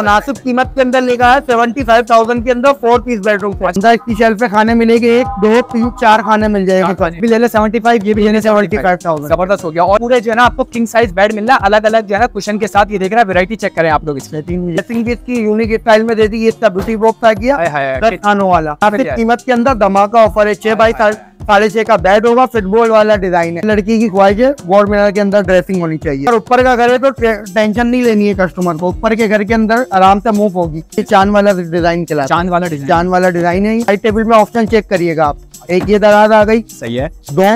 मुनासिब कीमत के अंदर लेगा है सेवेंटी फाइव थाउजेंड के अंदर फोर पीस बेडरूम पंद्रह इसकी शेल्फ पे खाने मिलेंगे एक दो तीन चार खाने मिल जाएंगे भी ले सेवेंटी फाइव ये भी लेने सेवेंटी फाइव थाउजेंड जबरदस्त हो गया और पूरे जो है ना आपको किंग साइज बेड मिलना अलग अलग जो है कुशन के साथ ये देख रहे हैं वेरायटी चेक करें आप लोग इसमें इसकी यूनिक स्टाइल में दे दी इसका ब्यूटी बॉक्स आ गया वाला कीमत के अंदर धमाका ऑफर है छह बाई साढ़े साढ़े छह का बेड होगा फुटबॉल वाला डिजाइन है लड़की की ख्वाहिश है वॉर मिनर के अंदर ड्रेसिंग होनी चाहिए और ऊपर का घर है तो टेंशन नहीं लेनी है कस्टमर को ऊपर के घर के अंदर आराम से मूव होगी ये चांद वाला डिजाइन के चांद वाला डिजाइन चांद वाला डिजाइन है ऑप्शन चेक करिएगा आप एक ये दराज आ गई सही है दो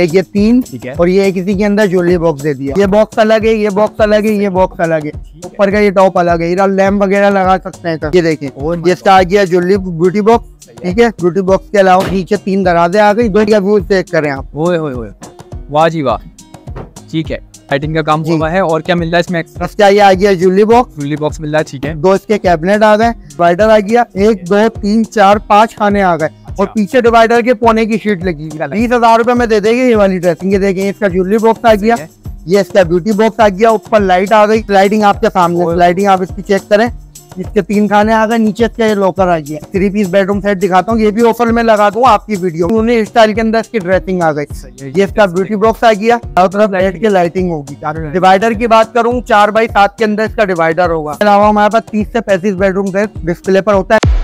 एक ये तीन ठीक है और ये एक इसी के अंदर ज्वेलरी बॉक्स दे दिया ये बॉक्स अलग है ये बॉक्स अलग है ये बॉक्स अलग है ऊपर का ये टॉप अलग है लैम्प वगैरह लगा सकते हैं ये देखें ये oh इसका आ गया ज्वेलरी ब्यूटी बॉक्स ठीक है ब्यूटी बॉक्स के अलावा नीचे तीन दराजे आ गई दो व्यू चेक करें आप वाह जी वाह ठीक है लाइटिंग का काम हुआ है और क्या मिल रहा है इसमें क्या ये आ गया जूली बॉक्स जूली बॉक्स मिल रहा है ठीक है दो इसके कैबिनेट आ गए वाइटर आ गया एक दो तीन चार पांच खाने आ गए और अच्छा। पीछे डिवाइडर के पौने की शीट लगी बीस हजार रूपए में दे देगी ये वाली ड्रेसिंग देखें इसका ज्वेलरी बॉक्स आ गया ये इसका ब्यूटी बॉक्स आ गया ऊपर लाइट आ गई लाइटिंग आपके सामने लाइटिंग आप इसकी चेक करें इसके तीन खाने आ गए नीचे इसका ये लॉकर आ गया थ्री पीस बेडरूम सेट दिखाता हूँ ये भी ऑफर में लगा दूँ आपकी वीडियो उन्होंने स्टाइल के अंदर इसकी ड्रेसिंग आ गई ये इसका ब्यूटी बॉक्स आ गया चारों तरफ लाइट की लाइटिंग होगी डिवाइडर की बात करूँ चार बाई सात के अंदर इसका डिवाइडर होगा इसके अलावा हमारे पास तीस से पैंतीस बेडरूम डिस्प्ले पर होता है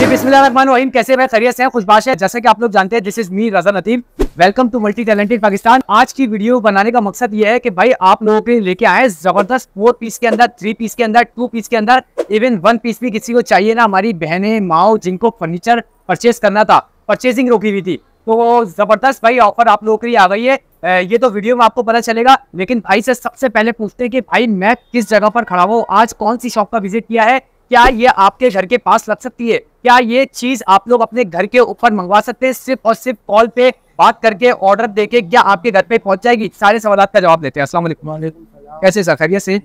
कैसे मैं खरीय से खुशबाश है जैसे कि आप लोग जानते हैं दिस इज मी रजा नतीम welcome to multi talented Pakistan आज की वीडियो बनाने का मकसद ये है कि भाई आप लोगों के लेके आए जबरदस्त फोर पीस के अंदर थ्री पीस के अंदर टू पीस के अंदर इवन वन पीस भी किसी को चाहिए ना हमारी बहने माओ जिनको फर्नीचर परचेज करना था परचेजिंग रोकी हुई थी तो जबरदस्त भाई ऑफर आप लोगों के लिए आ गई है ये तो वीडियो में आपको पता चलेगा लेकिन भाई से सबसे पहले पूछते हैं कि भाई मैं किस जगह पर खड़ा हुआ आज कौन सी शॉप का विजिट किया है क्या ये आपके घर के पास लग सकती है क्या ये चीज आप लोग अपने घर के ऊपर मंगवा सकते हैं सिर्फ और सिर्फ कॉल पे बात करके ऑर्डर देके क्या आपके घर पे पहुंच जाएगी सारे सवाल का जवाब देते हैं असला कैसे सर खैरियत से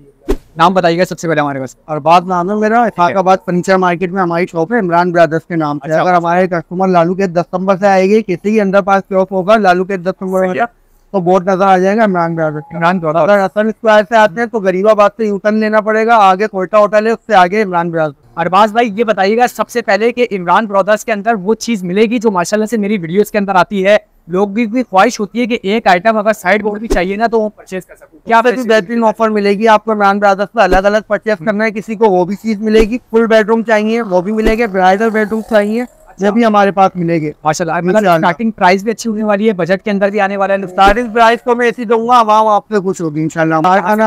नाम बताइएगा सबसे पहले हमारे पास और बात नाम है मेरा इफाकाबाद फर्नीचर मार्केट में हमारी शॉप है इमरान ब्रदर्स के नाम अच्छा अगर हमारे कस्टमर लालू के दस नंबर से आएगी किसी के अंदर पास शॉप होगा लालू के दस नंबर तो बोर्ड नजर आ जाएगा इमरान इमरान असल स्क्वायर से आते हैं तो गरीबाबाद से यूटर्न लेना पड़ेगा आगे कोयटा होटल है उससे आगे इमरान ब्रदर्स अरबाज भाई ये बताइएगा सबसे पहले कि इमरान ब्रदर्स के अंदर वो चीज़ मिलेगी जो माशाल्लाह से मेरी वीडियोस के अंदर आती है लोग की ख्वाहिश होती है कि एक आइटम अगर साइड बोर्ड भी चाहिए ना तो वो परचेज कर सकूँ क्या फिर बेहतरीन ऑफर मिलेगी आपको इमरान ब्रादर्स पर अलग अलग परचेज करना है किसी को वो भी चीज़ मिलेगी फुल बेडरूम चाहिए वो भी मिलेगा ब्राइडल बेडरूम चाहिए जब भी हमारे पास मिलेंगे स्टार्टिंग मतलब प्राइस भी अच्छी होने वाली है बजट के अंदर भी आने वाला है स्टार्टिंग हाँ। प्राइस को मैं ऐसी दूंगा वहाँ आपसे खुश होगी इनशाला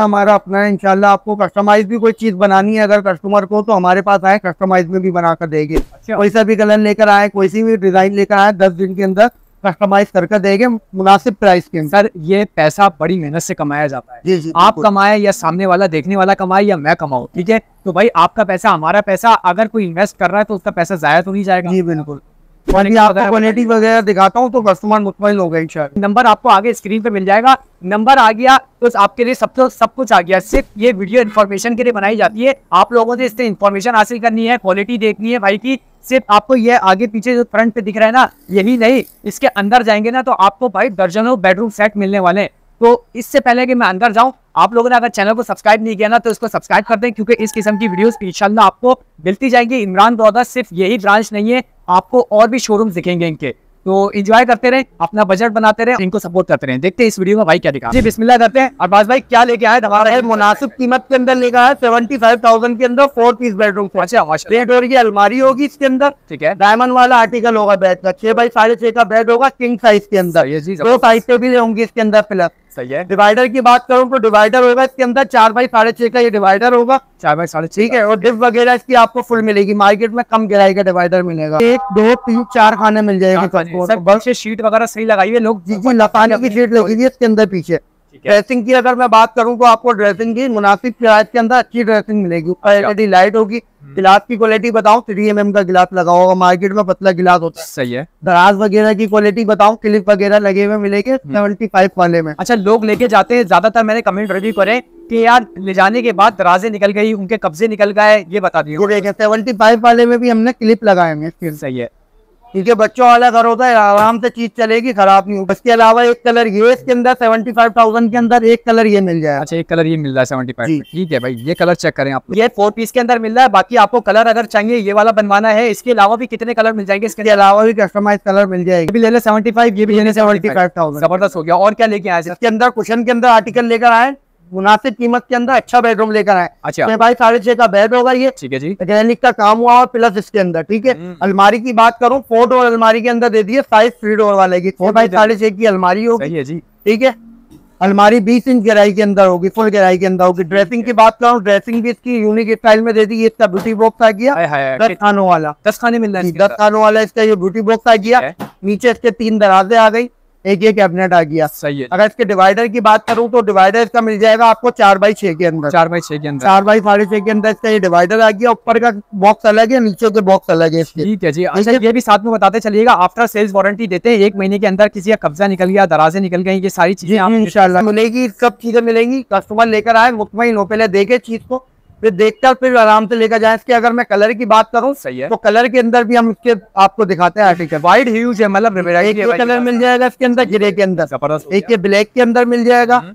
हमारा अपना है इनशाला आपको कस्टमाइज भी कोई चीज बनानी है अगर कस्टमर को तो हमारे पास आए कस्टमाइज में भी बनाकर देंगे अच्छा। कोई सा भी कलर लेकर आए कोई सी भी डिजाइन लेकर आए दस दिन के अंदर कस्टमाइज करके देंगे मुनासिब प्राइस के सर ये पैसा बड़ी मेहनत से कमाया जाता है जी जी आप कमाए या सामने वाला देखने वाला कमाए या मैं कमाऊँ ठीक है तो भाई आपका पैसा हमारा पैसा अगर कोई इन्वेस्ट कर रहा है तो उसका पैसा जाया तो नहीं जाएगा जी बिल्कुल वगैरह दिखाता हूँ तो कस्टमर मुतमिन हो गए नंबर आपको आगे स्क्रीन पे मिल जाएगा नंबर आ गया तो आपके लिए सब तो सब कुछ आ गया सिर्फ ये वीडियो इन्फॉर्मेशन के लिए बनाई जाती है आप लोगों से इससे इन्फॉर्मेशन हासिल करनी है क्वालिटी देखनी है भाई की सिर्फ आपको ये आगे पीछे जो फ्रंट पे दिख रहा है ना यही नहीं इसके अंदर जाएंगे ना तो आपको भाई दर्जनों बेडरूम सेट मिलने वाले हैं तो इससे पहले कि मैं अंदर जाऊं आप लोगों ने अगर चैनल को सब्सक्राइब नहीं किया ना तो इसको सब्सक्राइब कर दें क्योंकि इस किस्म की वीडियोस इंशाल्लाह आपको मिलती जाएंगी इमरान ब्रदर्स सिर्फ यही ब्रांच नहीं है आपको और भी शोरूम दिखेंगे इनके तो इंजॉय करते रहे अपना बजट बनाते रहे इनको सपोर्ट करते रहे देखते हैं इस वीडियो में भाई क्या दिखा जी बिस्मिल्लाह करते हैं अब्बास भाई क्या लेके आए हमारा है मुनासिब कीमत के अंदर लेकर आया सेवेंटी फाइव थाउजेंड के अंदर फोर पीस बेडरूम और की अलमारी होगी इसके अंदर ठीक है डायमंड वाला आर्टिकल होगा बेड का छह बाई साढ़े छह का बेड होगा किंग साइज के अंदर दो साइज से भी होंगी इसके अंदर प्लस सही है डिवाइडर की बात करूँ तो डिवाइडर होगा इसके अंदर चार बाई साढ़े छह का ये डिवाइडर होगा चार बाई साढ़े ठीक है और डिप वगैरह इसकी आपको फुल मिलेगी मार्केट में कम गिराई का डिवाइडर मिलेगा एक दो तीन चार खाने मिल जाएगा हाँ बल से शीट वगैरह सही लगाई है लोग जी जी की शीट लगी हुई है इसके अंदर पीछे ड्रेसिंग की अगर मैं बात करूं तो आपको ड्रेसिंग की मुनासिब किरायत के अंदर अच्छी ड्रेसिंग मिलेगी एलईडी अच्छा। लाइट होगी हम्म। गिलास की क्वालिटी बताऊं थ्री एम का गिलास लगा होगा मार्केट में पतला गिलास होता है सही है दराज वगैरह की क्वालिटी बताऊं क्लिप वगैरह लगे हुए मिलेंगे सेवेंटी हम्म। फाइव वाले में अच्छा लोग लेके जाते हैं ज्यादातर मैंने कमेंट रिव्यू करे की यार ले जाने के बाद दराजे निकल गई उनके कब्जे निकल गए ये बता दिए सेवेंटी फाइव वाले में भी हमने क्लिप लगाए हैं सही है क्योंकि बच्चों वाला घर होता है आराम से चीज चलेगी खराब नहीं होगी इसके अलावा एक कलर ये इसके अंदर सेवेंटी फाइव थाउजेंड के अंदर एक कलर ये मिल जाएगा अच्छा एक कलर ये मिल रहा है सेवेंटी फाइव ठीक है भाई ये कलर चेक करें आप ये फोर पीस के अंदर मिल रहा है बाकी आपको कलर अगर चाहिए ये वाला बनवाना है इसके अलावा भी कितने कलर मिल जाएंगे इसके अलावा भी कस्टमाइज कलर मिल जाएगा भी ले सेवेंटी फाइव ये भी ले सेवेंटी फाइव थाउजेंड जबरदस्त हो गया और क्या लेके आए इसके अंदर क्वेश्चन के अंदर आर्टिकल लेकर आए मुनासिब कीमत के अंदर अच्छा बेडरूम लेकर आए अच्छा तो भाई साढ़े छह का बेड होगा ये ठीक है जी मैकेनिक तो का काम हुआ और प्लस इसके अंदर ठीक है हम्म। अलमारी की बात करूँ फोर डोर अलमारी के अंदर दे दिए साइज थ्री डोर वाले की फोर तो बाई साढ़े छह की अलमारी होगी जी ठीक है अलमारी बीस इंच गहराई के अंदर होगी फुल गहराई के अंदर होगी ड्रेसिंग की बात करूँ ड्रेसिंग भी इसकी यूनिक स्टाइल में दे दी इसका ब्यूटी बॉक्स आ गया दस खानों वाला दस खाने मिल रहा है दस खानों वाला इसका ये ब्यूटी बॉक्स आ गया नीचे इसके तीन दराजे आ गई एक ये कैबिनेट आ गया सही है अगर इसके डिवाइडर की बात करूँ तो डिवाइडर इसका मिल जाएगा आपको चार बाई छ के अंदर चार बाई छ के अंदर चार बाई साढ़े छह के अंदर इसका ये डिवाइडर आ गया ऊपर का बॉक्स अलग है नीचे के बॉक्स अलग है ठीक है जी अच्छा ये भी साथ में बताते चलिएगा आफ्टर सेल्स वारंटी देते हैं एक महीने के अंदर किसी का कब्जा निकल गया दराजे निकल गए ये सारी चीजें मिलेगी सब चीजें मिलेंगी कस्टमर लेकर आए मुतमिन लोग पहले देखे चीज को फिर देखकर फिर आराम से लेकर जाए इसके अगर मैं कलर की बात करूँ सही है तो कलर के अंदर भी हम इसके आपको दिखाते हैं आर्टिकल व्हाइट ह्यूज है मतलब एक ये कलर मिल जाएगा इसके अंदर ग्रे के अंदर एक ये ब्लैक के अंदर मिल जाएगा हम्म।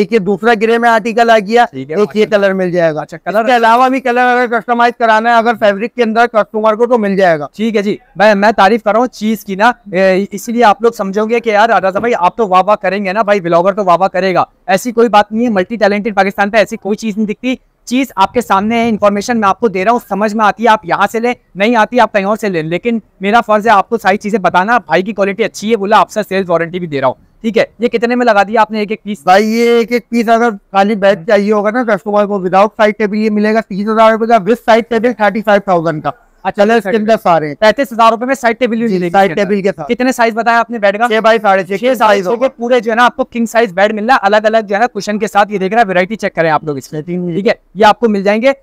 एक ये दूसरा ग्रे में आर्टिकल आ गया एक ये कलर अच्छा। मिल जाएगा अच्छा कलर के अच्छा। अलावा भी कलर अगर कस्टमाइज कराना है अगर फैब्रिक के अंदर कस्टमर को तो मिल जाएगा ठीक है जी भाई मैं तारीफ कर रहा हूँ चीज की ना इसलिए आप लोग समझोगे कि यार राजा भाई आप तो वाह वाह करेंगे ना भाई ब्लॉगर तो वाह वाह करेगा ऐसी कोई बात नहीं है मल्टी टैलेंटेड पाकिस्तान पे ऐसी कोई चीज नहीं दिखती चीज़ आपके सामने है इन्फॉर्मेशन मैं आपको दे रहा हूँ समझ में आती है आप यहाँ से लें नहीं आती आप कहीं और से लें लेकिन मेरा फर्ज है आपको सारी चीज़ें बताना भाई की क्वालिटी अच्छी है बोला आपसे सेल्स वारंटी भी दे रहा हूँ ठीक है ये कितने में लगा दिया आपने एक एक पीस भाई ये एक एक पीस अगर खाली बैग चाहिए हम्म। होगा ना कस्टमर को विदाउट साइड टेबल ये मिलेगा तीस हज़ार रुपए का with side table thirty five thousand का अच्छा कलर के अंदर सारे पैंतीस हजार रुपए में साइड टेबल साइड टेबल के साथ कितने साइज बताया आपने बेड का छह साढ़े छह साइज होगा पूरे जो है ना आपको किंग साइज बेड मिलना अलग अलग जो है क्वेश्चन के साथ ये देख रहा है वेरायटी चेक करें आप लोग इसमें ठीक है ये आपको मिल जाएंगे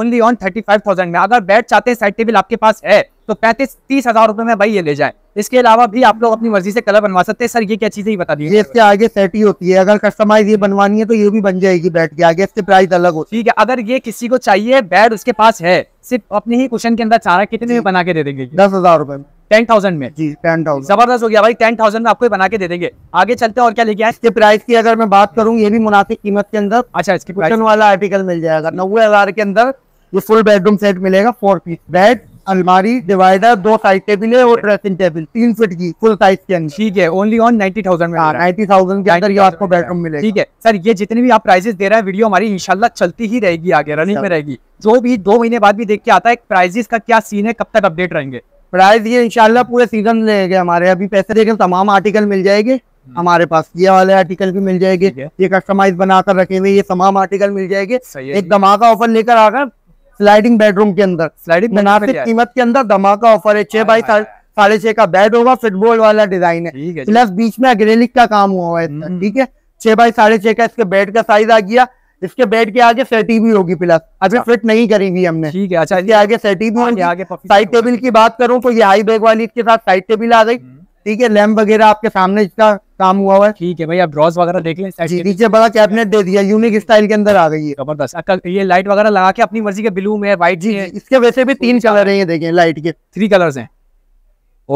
only on thirty five thousand में अगर बेड चाहते हैं साइड टेबल आपके पास है तो पैंतीस तीस हजार रुपए में भाई ये ले जाए इसके अलावा भी आप लोग अपनी मर्जी से कलर बनवा सकते हैं सर ये क्या चीज है बता दीजिए इसके आगे सेट ही होती है अगर कस्टमाइज ये बनवानी है तो ये भी बन जाएगी बेड के आगे इसके प्राइस अलग होती है ठीक है अगर ये किसी को चाहिए बेड उसके पास है सिर्फ अपने ही क्वेश्चन के अंदर चारा कितने में बना के दे देंगे दस हजार रुपए में टेन थाउजेंड में जी टेन थाउजेंड जबरदस्त हो गया भाई टेन थाउजेंड में आपको बना के दे देंगे आगे चलते हैं और क्या लेके आए इसके प्राइस की अगर मैं बात करूँ ये भी मुनासिब कीमत के अंदर अच्छा इसके क्वेश्चन वाला आर्टिकल मिल जाएगा नब्बे हजार के अंदर ये फुल बेडरूम सेट मिलेगा फोर पीस बेड अलमारी डिवाइडर दो साइज टेबल है और ड्रेसिंग टेबल तीन फीट की फुल साइज के अंदर ठीक है ओनली ऑन नाइनटी थाउजेंड में नाइनटी हाँ, थाउजेंड के अंदर ये आपको बेडरूम मिलेगा ठीक है सर ये जितने भी आप प्राइजेस दे रहे हैं वीडियो हमारी इनशाला चलती ही रहेगी आगे रनिंग अच्छा। में रहेगी जो भी दो महीने बाद भी देख के आता है प्राइजेस का क्या सीन है कब तक अपडेट रहेंगे प्राइस ये इनशाला पूरे सीजन रहेगा हमारे अभी पैसे देकर तमाम आर्टिकल मिल जाएंगे हम्म। हमारे पास ये वाले आर्टिकल भी मिल जाएंगे ये कस्टमाइज बनाकर रखे हुए ये तमाम आर्टिकल मिल जाएंगे एक धमाका ऑफर लेकर आकर स्लाइडिंग बेडरूम के अंदर स्लाइडिंग मुनासिब कीमत के अंदर धमाका ऑफर है छह बाई साढ़े छह का बेड होगा फुटबॉल वाला डिजाइन है प्लस बीच में अग्रेलिक का काम हुआ है हम्म। ठीक है छह बाई साढ़े छह का इसके बेड का साइज आ गया इसके बेड के आगे सेटी भी होगी प्लस अभी फिट अच्छा। नहीं करेंगी हमने ठीक है अच्छा इसके आगे सेटी भी होगी आगे साइड टेबल की बात करूं तो ये हाई बैग वाली इसके साथ साइड टेबल आ गई हम्म। ठीक है लैम्प वगैरह आपके सामने इसका काम हुआ हुआ है ठीक है भाई आप ड्रॉज वगैरह देख लें नीचे बड़ा कैबिनेट दे दिया यूनिक स्टाइल के अंदर आ गई है जबरदस्त ये लाइट वगैरह लगा के अपनी मर्जी के ब्लू में व्हाइट जी है इसके वैसे भी तीन कलर है देखें लाइट के थ्री कलर है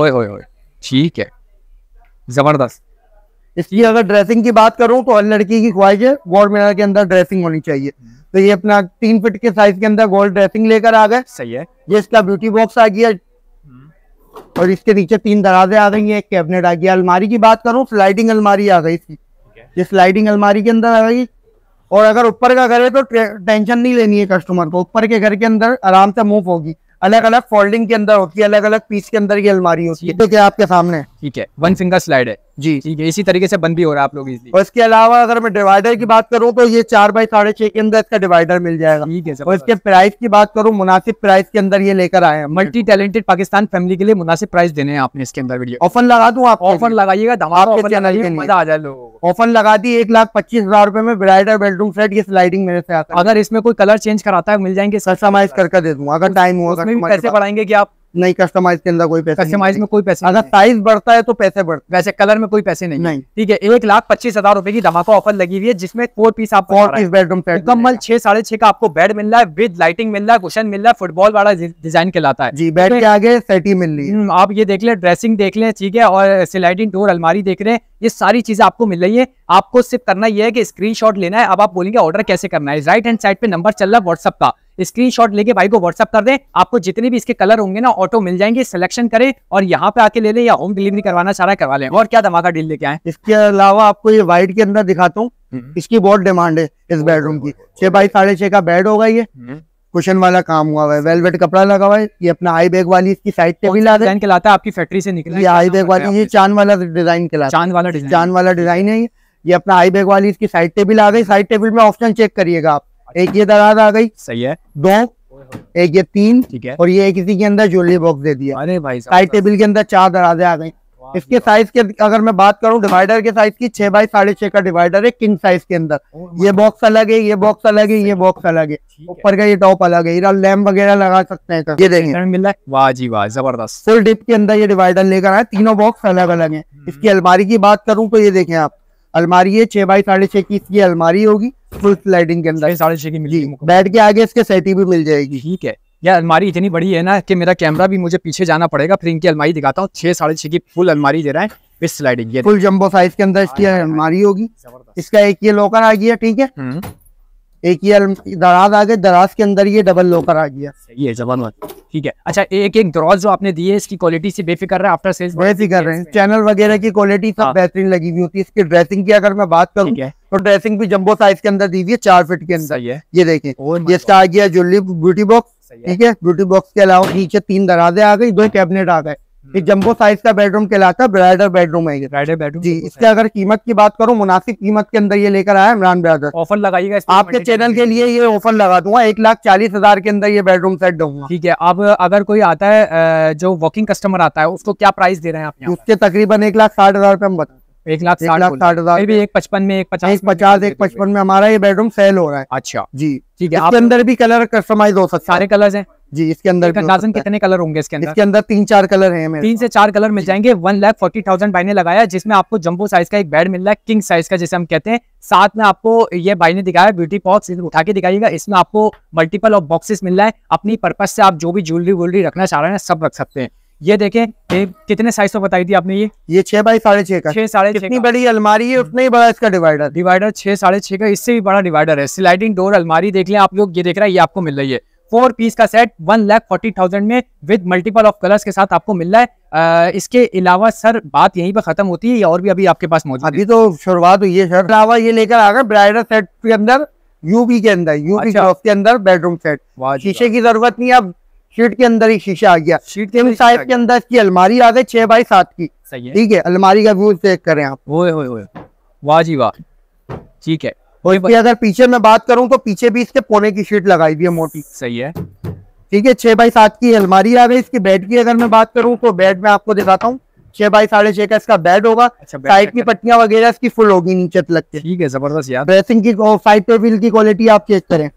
ओए ओए ओए ठीक है जबरदस्त इसलिए अगर ड्रेसिंग की बात करूं तो हर लड़की की ख्वाहिश है गोल्ड मेडल के अंदर ड्रेसिंग होनी चाहिए तो ये अपना तीन फिट के साइज के अंदर गोल्ड ड्रेसिंग लेकर आ गए सही है ये इसका ब्यूटी बॉक्स आ गया और इसके नीचे तीन दराजे आ गई है एक कैबिनेट आ गया अलमारी की बात करूँ स्लाइडिंग अलमारी आ गई इसकी ये स्लाइडिंग अलमारी के अंदर आ गई और अगर ऊपर का घर है तो टेंशन नहीं लेनी है कस्टमर को ऊपर के घर के अंदर आराम से मूव होगी अलग अलग फोल्डिंग के अंदर होती है अलग अलग पीस के अंदर की अलमारी होती है जो कि आपके सामने ठीक है वन सिंगल स्लाइड है जी ठीक है इसी तरीके से बंद भी हो रहा है आप लोग इसलिए और इसके अलावा अगर मैं डिवाइडर की बात करूँ तो ये चार बाई साढ़े छह के अंदर इसका डिवाइडर मिल जाएगा ठीक है और इसके प्राइस की बात करूँ मुनासिब प्राइस के अंदर ये लेकर आए हैं मल्टी टैलेंटेड पाकिस्तान फैमिली के लिए मुनासिब प्राइस देने हैं आपने इसके अंदर वीडियो ऑफर लगा दू आप ऑफर लगाइएगा धमाका ऑफर मजा आ जाए लोग ऑफर लगा दी एक लाख पच्चीस हजार रुपए में ब्राइडर बेडरूम सेट ये स्लाइडिंग मेरे से आता है अगर इसमें कोई कलर चेंज कराता है मिल जाएंगे सस्टमाइज करके दे दूंगा अगर टाइम हुआ पैसे बढ़ाएंगे की आप नहीं कस्टमाइज के अंदर कोई पैसा कस्टमाइज में कोई पैसा अगर साइज बढ़ता है तो पैसे बढ़ते वैसे कलर में कोई पैसे नहीं ठीक है एक लाख पच्चीस हजार रुपए की धमाका ऑफर लगी हुई है जिसमें फोर पीस आपको फोर पीस बेडरूम सेट मुकम्मल छह साढ़े छह का आपको बेड मिल रहा है विद लाइटिंग मिल रहा है कुशन मिल रहा है फुटबॉल वाला डिजाइन कहलाता है जी बेड के आगे सेटी मिल रही है हम्म, आप ये देख ले ड्रेसिंग देख लें ठीक है और स्लाइडिंग डोर अलमारी देख रहे हैं ये सारी चीजें आपको मिल रही है आपको सिर्फ करना यह है कि स्क्रीन लेना है अब आप बोलेंगे ऑर्डर कैसे करना है राइट हैंड साइड पे नंबर चल रहा है व्हाट्सअप का स्क्रीनशॉट लेके भाई को व्हाट्सअप कर दें आपको जितने भी इसके कलर होंगे ना ऑटो मिल जाएंगे सिलेक्शन करें और यहाँ पे आके ले लें या होम डिलीवरी करवाना चाह रहा करवा लें और क्या धमाका डील लेके आए इसके अलावा आपको ये व्हाइट के अंदर दिखाता हूँ हम्म। इसकी बहुत डिमांड है इस बेडरूम की छह बाई साढ़े छह का बेड होगा ये कुशन हम्म। वाला काम हुआ है वेलवेट कपड़ा लगा हुआ है ये अपना आई बैग वाली इसकी साइड पे भी लाते के लाता है आपकी फैक्ट्री से निकला ये आई बैग वाली ये चांद वाला डिजाइन के चांद वाला चांद वाला डिजाइन है ये अपना आई बैग वाली इसकी साइड टेबल आ गई साइड टेबल में ऑप्शन चेक करिएगा आप एक ये दराज आ गई सही है दो एक ये तीन ठीक है और ये एक इसी के अंदर ज्वेलरी बॉक्स दे दिया अरे भाई साइड टेबल के अंदर चार दराजे आ गई इसके साइज के अगर मैं बात करूं डिवाइडर के साइज की छह बाई साढ़े छह का डिवाइडर है किंग साइज के अंदर ये बॉक्स अलग है ये बॉक्स अलग है ये बॉक्स अलग है ऊपर का ये टॉप अलग है लैम्प वगैरह लगा सकते हैं ये देखें है वाह जी वाह जबरदस्त फुल डिप के अंदर ये डिवाइडर लेकर आए तीनों बॉक्स अलग अलग है हम्म। इसकी अलमारी की बात करूँ तो ये देखें आप अलमारी है छह बाई साढ़े छह की इसकी अलमारी होगी फुल स्लाइडिंग के अंदर साढ़े छह की मिली बैठ के आगे इसके सेटी भी मिल जाएगी ठीक है यह अलमारी इतनी बड़ी है ना कि मेरा कैमरा भी मुझे पीछे जाना पड़ेगा फिर इनकी अलमारी दिखाता हूँ छह साढ़े छह की फुल अलमारी दे रहा है with sliding full jumbo size के अंदर इसकी हाँ, हाँ, अलमारी हाँ। होगी इसका एक ये लॉकर आ गया ठीक है हम्म। एक ये दराज आ गए दराज के अंदर ये डबल लॉकर आ गया सही है जबरदस्त ठीक है अच्छा एक एक ड्रॉ जो आपने दी है इसकी क्वालिटी से बेफिक्र है आफ्टर सेल्स बेफिक्र है चैनल वगैरह की क्वालिटी सब हाँ। बेहतरीन लगी हुई होती है इसकी ड्रेसिंग की अगर मैं बात करूँ तो ड्रेसिंग भी जम्बो साइज के अंदर दी हुई है चार फिट के अंदर ये देखें जिसका आ गया ज्वेलरी ब्यूटी बॉक्स ठीक है ब्यूटी बॉक्स के अलावा नीचे तीन दराजे आ गई दो कैबिनेट आ गए ये जम्बो साइज का बेडरूम कहलाता है ब्राइडर बेडरूम है ब्राइडर बेडरूम जी इसके अगर कीमत की बात करूं मुनासिब कीमत के अंदर ये लेकर आया इमरान ब्रदर ऑफर लगाइएगा आपके चैनल के लिए ये ऑफर लगा दूंगा एक लाख चालीस हजार के अंदर ये बेडरूम सेट दूंगा ठीक है अब अगर कोई आता है जो वर्किंग कस्टमर आता है उसको क्या प्राइस दे रहे हैं आप उसके तकरीबन एक लाख साठ हजार रुपये हम बताए एक लाख साठ हजार एक पचपन में एक पचास पचास एक पचपन में हमारा ये बेडरूम सेल हो रहा है अच्छा जी ठीक है आपके अंदर भी कलर कस्टमाइज हो सकते हैं सारे कलर्स हैं जी इसके अंदर अंदाजन कितने कलर होंगे इसके अंदर इसके अंदर तीन चार कलर हैं मेरे तीन से चार कलर मिल जाएंगे वन लाख फोर्टी थाउजेंड भाई ने लगाया जिसमें आपको जंबो साइज का एक बेड मिल रहा है किंग साइज का जिसे हम कहते हैं साथ में आपको ये भाई ने दिखाया ब्यूटी बॉक्स उठा के दिखाईगा इसमें आपको मल्टीपल ऑफ बॉक्सेस मिल रहा है अपनी पर्पज से आप जो भी ज्वेलरी वोलरी रखना चाह रहे हैं सब रख सकते हैं ये देखें कितने साइज में तो बताई थी आपने ये ये छह बाई साढ़े छह का छह साढ़े छह बड़ी अलमारी है उतना ही बड़ा इसका डिवाइडर डिवाइडर छह साढ़े छह का इससे भी बड़ा डिवाइडर है स्लाइडिंग डोर अलमारी देख लें आप लोग ये देख रहे हैं ये आपको मिल रही है फोर पीस का set one lakh forty thousand में विद मल्टीपल ऑफ कलर्स के साथ आपको मिल रहा है आ, इसके अलावा सर बात यहीं पर खत्म होती है या और भी अभी आपके पास मौजूद अभी तो शुरुआत हुई है सर अलावा ये लेकर आ गए ब्राइडल सेट के अंदर यूपी के अंदर यूपी अच्छा। के अंदर बेडरूम सेट शीशे की जरूरत नहीं अब शीट के अंदर ही शीशा आ गया शीट के अंदर इसकी अलमारी आ गई छह बाई सात की सही है ठीक है अलमारी का व्यूज देख कर आप ओए ओए वाह जी वाह ठीक है अगर पीछे मैं बात करूं तो पीछे भी इसके पोने की शीट लगाई हुई है मोटी सही है ठीक है छह बाई सात की अलमारी आ गई इसकी बेड की अगर मैं बात करूं तो बेड में आपको दिखाता हूं छह बाई साढ़े छह का इसका बेड होगा अच्छा, साइड की पट्टियां वगैरह इसकी फुल होगी नीचे तक ठीक है जबरदस्त यार ड्रेसिंग की फाइव टेबल की क्वालिटी आप चेक करें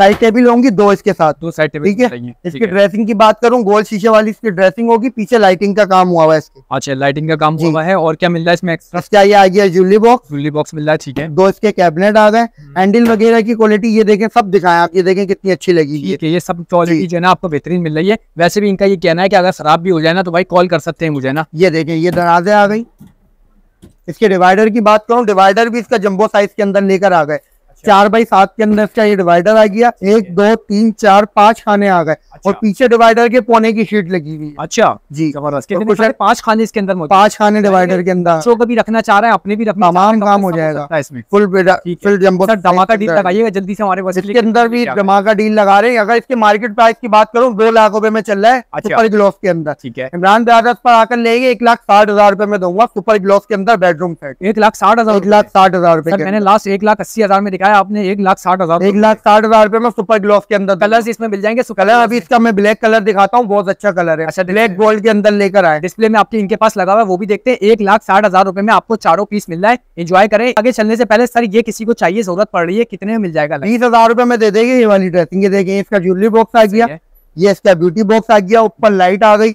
साइड टेबल होंगी दो इसके साथ दो साइड टेबल ठीक है इसकी ड्रेसिंग की बात करूँ गोल शीशे वाली इसकी ड्रेसिंग होगी पीछे लाइटिंग का काम हुआ है इसके अच्छा लाइटिंग का काम हुआ है और क्या मिल रहा है इसमें एक्स्ट्रा क्या ये आ गया ज्वेलरी बॉक्स ज्वेलरी बॉक्स मिल रहा है ठीक है दो इसके कैबिनेट आ गए हैंडल हम्म। वगैरह की क्वालिटी ये देखें सब दिखाएं आप ये देखें कितनी अच्छी लगी ठीक है ये सब क्वालिटी जो है ना आपको बेहतरीन मिल रही है वैसे भी इनका ये कहना है की अगर शराब भी हो जाए ना तो भाई कॉल कर सकते हैं मुझे ना ये देखे ये दराजे आ गई इसके डिवाइडर की बात करूँ डिवाइडर भी इसका जम्बो साइज के अंदर लेकर आ गए अच्छा। चार बाई सात के अंदर इसका ये डिवाइडर आ गया एक दो तीन चार पांच खाने आ गए और अच्छा। पीछे डिवाइडर के पौने की शीट लगी हुई अच्छा जी जबरदस्त तो पांच खाने इसके अंदर पांच खाने डिवाइडर के अंदर जो कभी रखना चाह रहे हैं अपने भी रखना तमाम काम तो हो जाएगा इसमें फुल फुल जम्बो धमाका डील लगाइएगा जल्दी से हमारे पास इसके अंदर भी धमाका डील लगा रहे हैं अगर इसके मार्केट प्राइस की बात करूँ दो लाख रूपये में चल रहा है सुपर अच्छा। ग्लोव के अंदर ठीक है इमरान दादाज पर आकर लेंगे एक लाख साठ हजार रुपए में दूंगा सुपर ग्लोव के अंदर बेडरूम सेट एक लाख साठ हजार एक लाख साठ हजार रुपए मैंने लास्ट एक लाख अस्सी हजार में दिखाया लगाया आपने एक लाख साठ हजार एक तो लाख साठ हजार रुपए में सुपर ग्लोव के अंदर कलर इसमें मिल जाएंगे कलर अभी इसका मैं ब्लैक कलर दिखाता हूँ बहुत अच्छा कलर है अच्छा ब्लैक गोल्ड के अंदर लेकर आए डिस्प्ले में आपके इनके पास लगा हुआ है वो भी देखते हैं एक लाख साठ हजार रुपए में आपको चारों पीस मिल रहा है एंजॉय करें आगे चलने से पहले सर ये किसी को चाहिए जरूरत पड़ रही है कितने में मिल जाएगा बीस हजार रुपए में दे देगी ये वाली ड्रेसिंग ये देखिए इसका ज्वेलरी बॉक्स आ गया ये इसका ब्यूटी बॉक्स आ गया ऊपर लाइट आ गई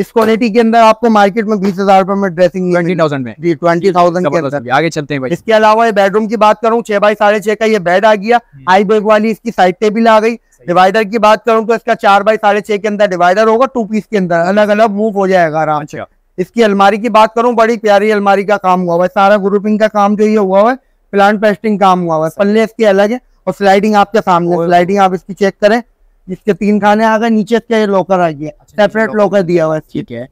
इस क्वालिटी के अंदर आपको मार्केट में बीस हजार रुपए में ड्रेसिंग ट्वेंटी थाउजेंड में जी ट्वेंटी थाउजेंड के अंदर आगे चलते हैं भाई इसके अलावा ये बेडरूम की बात करूँ छह बाई साढ़े छह का ये बेड आ गया आई हम्म। बेग वाली इसकी साइड टेबिल आ गई डिवाइडर की बात करूँ तो इसका चार बाई साढ़े छह के अंदर डिवाइडर होगा टू पीस के अंदर अलग अलग मूव हो जाएगा आराम से अच्छा। इसकी अलमारी की बात करूँ बड़ी प्यारी अलमारी का काम हुआ हुआ है सारा ग्रुपिंग का काम जो ये हुआ हुआ है प्लांट पेस्टिंग काम हुआ हुआ है पल्ले इसके अलग है और स्लाइडिंग आपके सामने स्लाइडिंग आप इसकी चेक करें जिसके तीन खाने आ गए नीचे इसके लॉकर आ गया सेपरेट लॉकर दिया हुआ ठीक है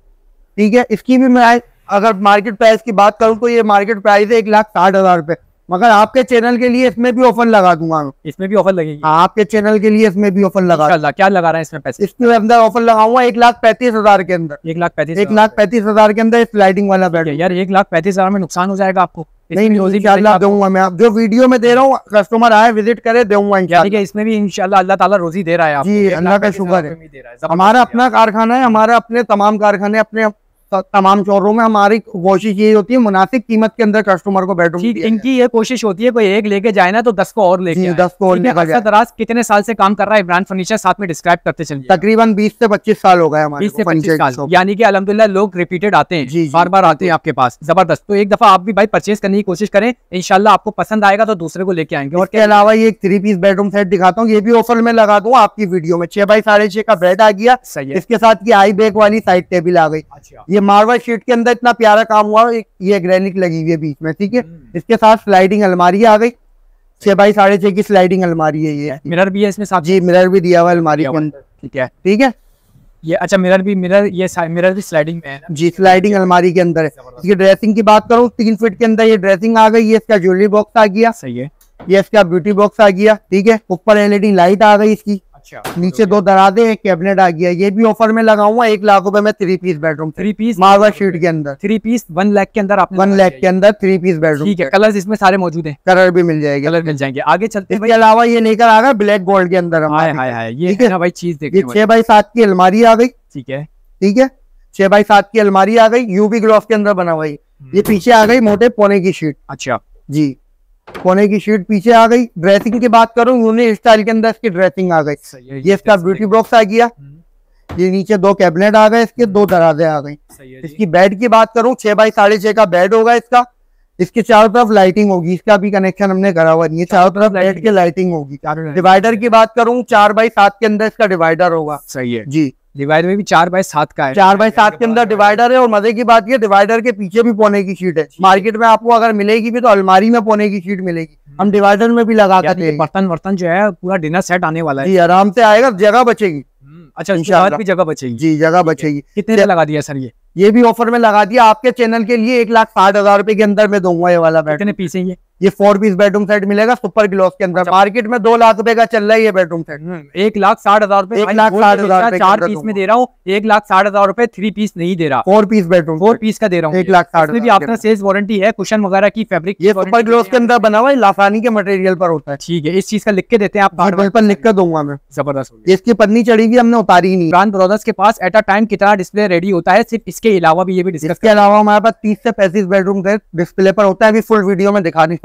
ठीक है इसकी भी मैं अगर मार्केट प्राइस की बात करूँ तो ये मार्केट प्राइस है एक लाख साठ हजार रुपये मगर आपके चैनल के लिए इसमें भी ऑफर लगा दूंगा इसमें भी ऑफर लगेगी हाँ आपके चैनल के लिए इसमें भी ऑफर लगा क्या लगा रहा है इसमें पैसे इसके अंदर ऑफर लगाऊंगा एक लाख पैंतीस हजार के अंदर एक लाख पैंतीस एक लाख पैंतीस हजार के अंदर स्लाइडिंग वाला बेड यार एक लाख पैंतीस हजार में नुकसान हो जाएगा आपको नहीं अल्लाह दूंगा मैं जो वीडियो में दे रहा हूँ कस्टमर आए विजिट करे दूंगा ठीक है इसमें भी इंशाल्लाह अल्लाह ताला रोजी दे रहा है जी अल्लाह का शुक्र है हमारा अपना कारखाना है हमारा अपने तमाम कारखाने अपने तो तमाम शोरूम में हमारी कोशिश यही होती है मुनासिब कीमत के अंदर कस्टमर को बेडरूम इनकी ये कोशिश होती है कोई एक लेके जाए ना तो दस को और लेके दस को और लेकर दराज कितने साल से काम कर रहा है इमरान फर्नीचर साथ में डिस्क्राइब करते चलिए तकरीबन बीस से पच्चीस साल हो गए बीस से पच्चीस साल यानी कि अलहमदुल्ला लोग रिपीटेड आते हैं बार बार आते हैं आपके पास जबरदस्त तो एक दफा आप भी भाई परचेज करने की कोशिश करें इनशाला आपको पसंद आएगा तो दूसरे को लेके आएंगे और अलावा ये एक थ्री पीस बेडरूम सेट दिखाता हूँ ये भी ऑफर में लगा दूँ आपकी वीडियो में छह बाई साढ़े का बेड आ गया सही इसके साथ ये आई बेग वाली साइड टेबल आ गई अच्छा। ये मार्बल शीट के अंदर इतना प्यारा काम हुआ एक ये ग्रेनिक लगी हुई है बीच में ठीक है हम्म। इसके साथ स्लाइडिंग अलमारी आ गई छह बाई साढ़े छह की स्लाइडिंग अलमारी है ये मिरर भी है इसमें साथ जी मिरर भी दिया हुआ अलमारी के अंदर ठीक है ठीक है ये अच्छा मिरर भी मिरर ये मिरर भी स्लाइडिंग में है जी स्लाइडिंग अलमारी के अंदर है ड्रेसिंग की बात करूँ तीन फीट के अंदर ये ड्रेसिंग आ गई है इसका ज्वेलरी बॉक्स आ गया सही है ये इसका ब्यूटी बॉक्स आ गया ठीक है ऊपर एलईडी लाइट आ गई इसकी अच्छा नीचे दो दराजे हैं कैबिनेट आ गया ये भी ऑफर में लगाऊंगा एक लाख रुपए में three piece bedroom three piece marble sheet के अंदर थ्री पीस वन लाख के अंदर वन लाख के अंदर थ्री पीस बेडरूम ठीक है कलर इसमें सारे मौजूद है कलर भी मिल जाएगा कलर मिल जाएंगे आगे चलते इसके अलावा ये लेकर आ गया ब्लैक गोल्ड के अंदर ये चीज देखिए छह बाई सात की अलमारी आ गई ठीक है ठीक है छह बाई सात की अलमारी आ गई यूबी ग्लॉफ के अंदर बना हुआ ये हम्म। पीछे आ गई मोटे पोने की शीट अच्छा जी कोने की शीट पीछे आ गई ड्रेसिंग की बात करूं यूनि स्टाइल के अंदर इसकी ड्रेसिंग आ गई ये, इसका ब्यूटी बॉक्स आ गया हम्म। ये नीचे दो कैबिनेट आ गए इसके दो हम्म। दरवाजे आ गए इसकी बेड की बात करूं छह बाई साढ़े छह का बेड होगा इसका इसके चारों तरफ लाइटिंग होगी इसका भी कनेक्शन हमने करा हुआ नहीं है चारों तरफ लाइट के लाइटिंग होगी डिवाइडर की बात करूं चार बाई सात के अंदर इसका डिवाइडर होगा सही है जी डिवाइडर में भी चार बाय सात का है चार बाय सात के अंदर डिवाइडर है और मजे की बात ये डिवाइडर के पीछे भी पोने की शीट है मार्केट में आपको अगर मिलेगी भी तो अलमारी में पोने की शीट मिलेगी हम्म। हम डिवाइडर में भी लगा कर बर्तन वर्तन जो है पूरा डिनर सेट आने वाला है आराम से आएगा जगह बचेगी हम्म, अच्छा इंशाल्लाह भी जगह बचेगी जी जगह बचेगी कितने लगा दिया सर ये ये भी ऑफर में लगा दिया आपके चैनल के लिए एक लाख साठ हजार रुपए के अंदर मैं दूंगा ये वाला बैठ पीसेंगे ये फोर पीस बेडरूम सेट मिलेगा सुपर ग्लॉस के अंदर मार्केट अच्छा। में दो लाख रुपए का चल रहा है ये बेडरूम हम्म, सेट एक लाख साठ हजार रुपए एक लाख साठ तो हजार चार पीस में दे रहा हूँ एक लाख साठ हजार रुपए थ्री पीस नहीं दे रहा four piece bedroom four piece का दे रहा हूँ एक लाख साठ भी आपका सेल्स वारंटी है कुशन वगैरह की फेब्रिक ये सुपर ग्लॉस के अंदर बना हुआ है लाफानी के मटेरियल पर होता है ठीक है इस चीज का लिख के देते हैं आप पर लिख कर दूंगा मैं जबरदस्त इसकी पन्नी चढ़ी हमने उतारी नहीं प्रांत ब्रदर्स के पास एट अ टाइम कितना डिस्प्ले रेडी होता है सिर्फ इसके अलावा भी ये भी इसके अलावा हमारे पास तीस से पैंतीस बेडरूम डिस्प्ले पर होता है अभी फुल वीडियो में दिखा नहीं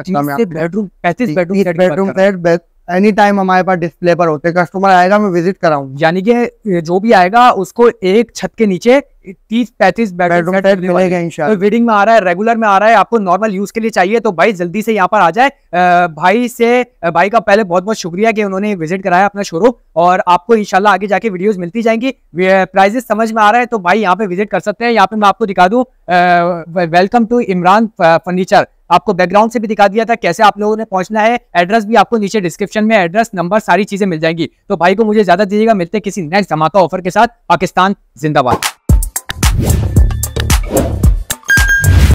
एनी टाइम हमारे पास डिस्प्ले पर होते कस्टमर आएगा मैं विजिट कराऊँ यानी कि जो भी आएगा उसको एक छत के नीचे तीस पैंतीस बेडरूम तो वेडिंग में आ रहा है रेगुलर में आ रहा है आपको नॉर्मल यूज के लिए चाहिए तो भाई जल्दी से यहाँ पर आ जाए भाई से भाई का पहले बहुत बहुत शुक्रिया कि उन्होंने विजिट कराया अपना शोरूम और आपको इंशाल्लाह आगे जाके वीडियोस मिलती जाएंगी प्राइजेस समझ में आ रहा है तो भाई यहाँ पे विजिट कर सकते हैं यहाँ पे मैं आपको दिखा दूँ वेलकम टू इमरान फर्नीचर आपको बैकग्राउंड से भी दिखा दिया था कैसे आप लोगों ने पहुंचना है एड्रेस भी आपको नीचे डिस्क्रिप्शन में एड्रेस नंबर सारी चीजें मिल जाएंगी तो भाई को मुझे ज्यादा दीजिएगा मिलते किसी नेक्स्ट धमाका ऑफर के साथ पाकिस्तान जिंदाबाद